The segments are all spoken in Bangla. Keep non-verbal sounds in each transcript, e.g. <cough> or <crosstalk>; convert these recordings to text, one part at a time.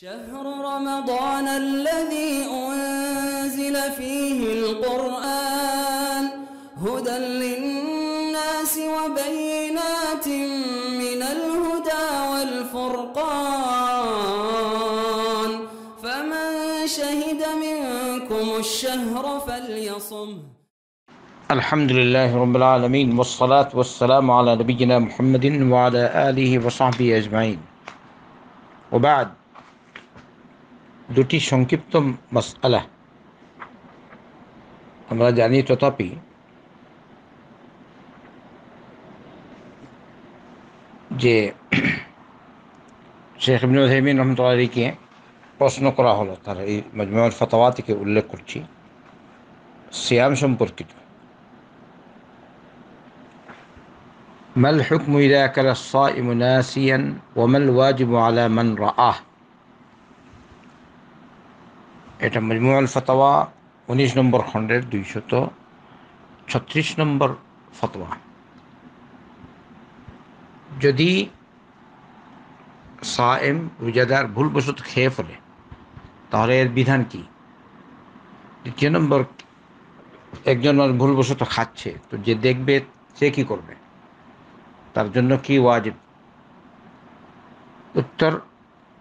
شهر رمضان الذي أنزل فيه القرآن هدى للناس وبينات من الهدى والفرقان فمن شهد منكم الشهر فليصم الحمد لله رب العالمين والصلاة والسلام على نبينا محمد وعلى آله وصحبه أجمعين وبعد দুটি সংক্ষিপ্ত মশালা আমরা জানি তথাপি যে শেখ ইবনুল হেমিন রহমতুল্লাহ আলীকে প্রশ্ন করা হলো তার এই মজমুল ফতোয়া থেকে উল্লেখ করছি সিয়াম সম্পর্কিত ما الحكم إذا أكل الصائم ناسيا وما الواجب على من رآه এটা মজমুয়াল ফতোয়া উনিশ নম্বর খণ্ডের দুইশত ছত্রিশ নম্বর ফতোয়া যদি সায়েম রোজাদার ভুলবশত খেয়ে ফেলে তাহলে এর বিধান কি দ্বিতীয় নম্বর একজন মানুষ ভুলবশত খাচ্ছে তো যে দেখবে সে কি করবে তার জন্য কি ওয়াজিব উত্তর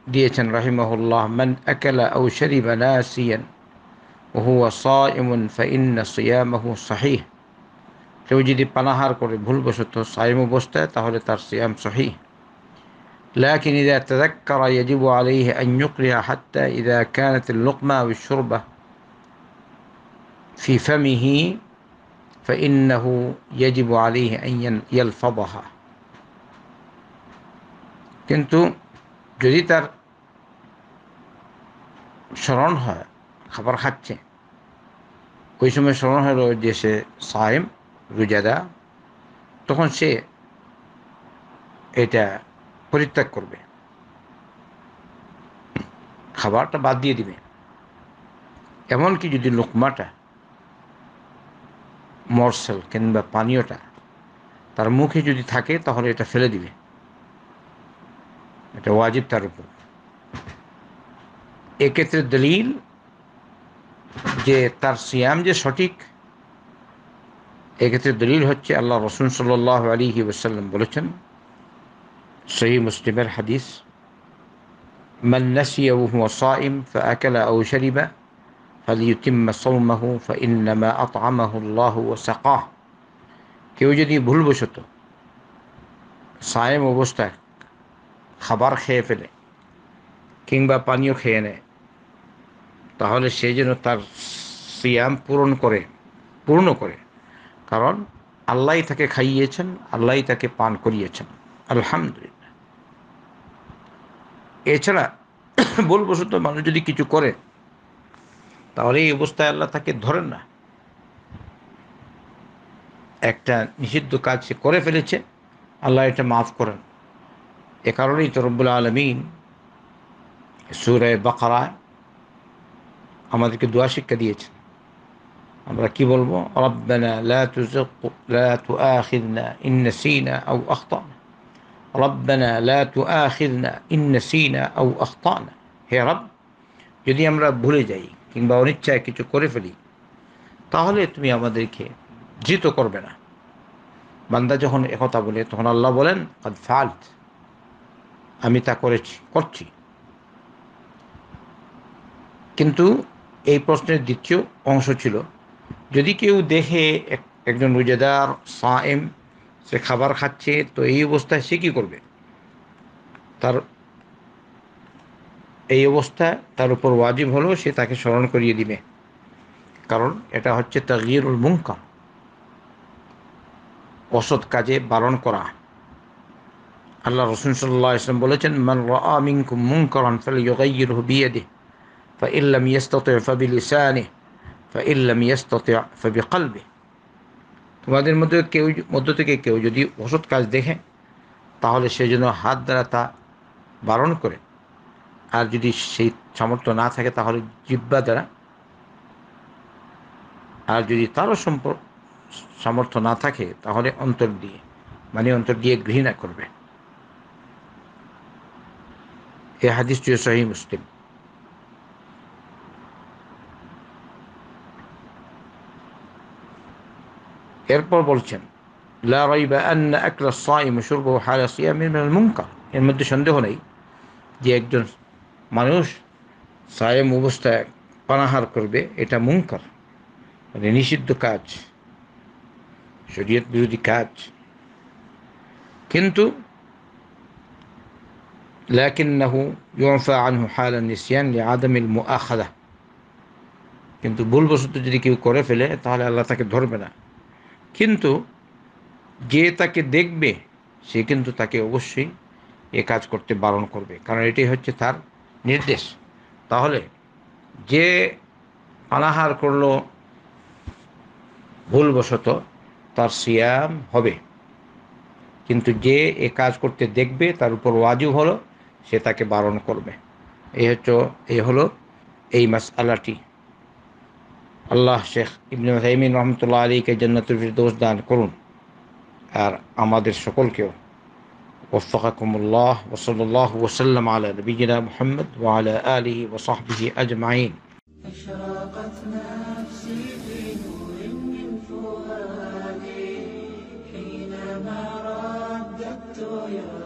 ديه رحمه الله من اكل او شرب ناسيا وهو صائم فان صيامه صحيح কেউ যদি পানাহার করে ভুলবশত সাইম অবস্থায় তাহলে তার সিয়াম সহি لكن اذا تذكر يجب عليه ان يقرا حتى اذا كانت اللقمه والشربه في فمه فانه يجب عليه ان يلفظها كنتو যদি তার স্মরণ হয় খাবার খাচ্ছে ওই সময় স্মরণ হল যে সে সাইম রোজাদা তখন সে এটা পরিত্যাগ করবে খাবারটা বাদ দিয়ে দিবে এমনকি যদি লোকমাটা মরসেল কিংবা পানীয়টা তার মুখে যদি থাকে তাহলে এটা ফেলে দিবে هذا واجب تعرفه اكتر دليل جه تر صيام جه سوتيك اكتر دليل هچه الله رسول صلى الله عليه وسلم بلوچن صحيح مسلم الحديث من نسي وهو صائم فأكل أو شرب فليتم صومه فإنما أطعمه الله وسقاه كيف يجدي بھول بشتو صائم وبستاك খাবার খেয়ে ফেলে কিংবা পানীয় খেয়ে নেয় তাহলে সে যেন তার সিয়াম পূরণ করে পূর্ণ করে কারণ আল্লাহ তাকে খাইয়েছেন আল্লাহ তাকে পান করিয়েছেন আলহামদুলিল্লাহ এছাড়া <clears throat> ভুলবশত মানুষ যদি কিছু করে তাহলে এই অবস্থায় আল্লাহ তাকে ধরেন না একটা নিষিদ্ধ কাজ সে করে ফেলেছে আল্লাহ এটা মাফ করেন এ কারণেই তো রব্বুল আলমিন সুরে বাকারায় আমাদেরকে দোয়া শিক্ষা দিয়েছেন আমরা কি বলবো রব্বানা হে রব যদি আমরা ভুলে যাই কিংবা অনিচ্ছায় কিছু করে ফেলি তাহলে তুমি আমাদেরকে জিত করবে না বান্দা যখন একথা বলে তখন আল্লাহ বলেন কাদ ফালত আমি তা করেছি করছি কিন্তু এই প্রশ্নের দ্বিতীয় অংশ ছিল যদি কেউ দেখে একজন রোজাদার এম সে খাবার খাচ্ছে তো এই অবস্থায় সে কী করবে তার এই অবস্থা তার উপর ওয়াজিব হলো সে তাকে স্মরণ করিয়ে দিবে কারণ এটা হচ্ছে তাগিরুল মুঙ্কা অসৎ কাজে বারণ করা আল্লাহ রসুন সাল্লাহ ইসলাম বলেছেন মান রামিন মুনকরান ফালিয়ুগাইর বিয়াদি فإن لم يستطع فبلسانه فإن لم يستطع فبقلبه তোমাদের মধ্যে কেউ মধ্য থেকে কেউ যদি অসৎ কাজ দেখে তাহলে সে যেন হাত দ্বারা তা বারণ করে আর যদি সেই সামর্থ্য না থাকে তাহলে জিব্বা দ্বারা আর যদি তারও সম্পর্ক সামর্থ্য না থাকে তাহলে অন্তর দিয়ে মানে অন্তর দিয়ে ঘৃণা করবে এই হাদিসটিও সহি মুসলিম এরপর বলছেন লা এর মধ্যে সন্দেহ নেই যে একজন মানুষ সায়েম অবস্থায় পানাহার করবে এটা মুঙ্কার মানে নিষিদ্ধ কাজ শরীয়ত বিরোধী কাজ কিন্তু لكنه يعفى عنه حال النسيان لعدم المؤاخذة কিন্তু ভুলবশত যদি কেউ করে ফেলে তাহলে আল্লাহ তাকে ধরবে না কিন্তু যে তাকে দেখবে সে কিন্তু তাকে অবশ্যই এ কাজ করতে বারণ করবে কারণ এটি হচ্ছে তার নির্দেশ তাহলে যে আনাহার করলো ভুলবশত তার সিয়াম হবে কিন্তু যে এ কাজ করতে দেখবে তার উপর ওয়াজিব হলো সে তাকে বারণ করবে এই হচ্ছে এই হলো এই মাস আল্লাহটি আল্লাহ শেখ ইবনে সাইমিন রহমতুল্লাহ আলীকে জন্নাতুল ফিরদোস দান করুন আর আমাদের সকলকেও ওফাকুমুল্লাহ ওসল্লাহ ওসাল্লাম আলা নবীনা মোহাম্মদ ওয়ালা আলিহি ওসাহবিহি আজমাইন أشرقت نفسي في نور من فؤادي حينما رددت يا